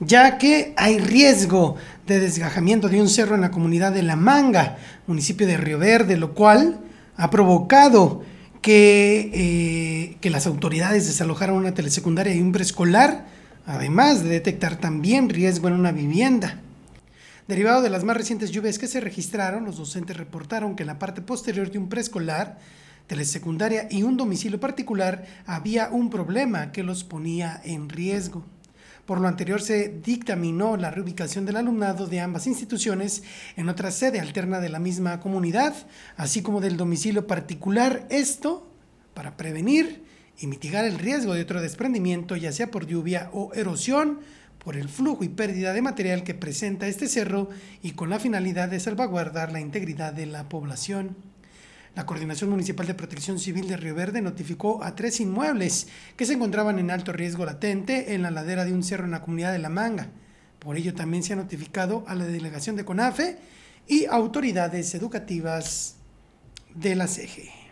ya que hay riesgo de desgajamiento de un cerro en la comunidad de La Manga, municipio de Río Verde, lo cual ha provocado que, eh, que las autoridades desalojaron una telesecundaria y un preescolar, además de detectar también riesgo en una vivienda. Derivado de las más recientes lluvias que se registraron, los docentes reportaron que en la parte posterior de un preescolar, telesecundaria y un domicilio particular había un problema que los ponía en riesgo. Por lo anterior, se dictaminó la reubicación del alumnado de ambas instituciones en otra sede alterna de la misma comunidad, así como del domicilio particular, esto para prevenir y mitigar el riesgo de otro desprendimiento, ya sea por lluvia o erosión, por el flujo y pérdida de material que presenta este cerro y con la finalidad de salvaguardar la integridad de la población. La Coordinación Municipal de Protección Civil de Río Verde notificó a tres inmuebles que se encontraban en alto riesgo latente en la ladera de un cerro en la comunidad de La Manga. Por ello también se ha notificado a la delegación de CONAFE y autoridades educativas de la sege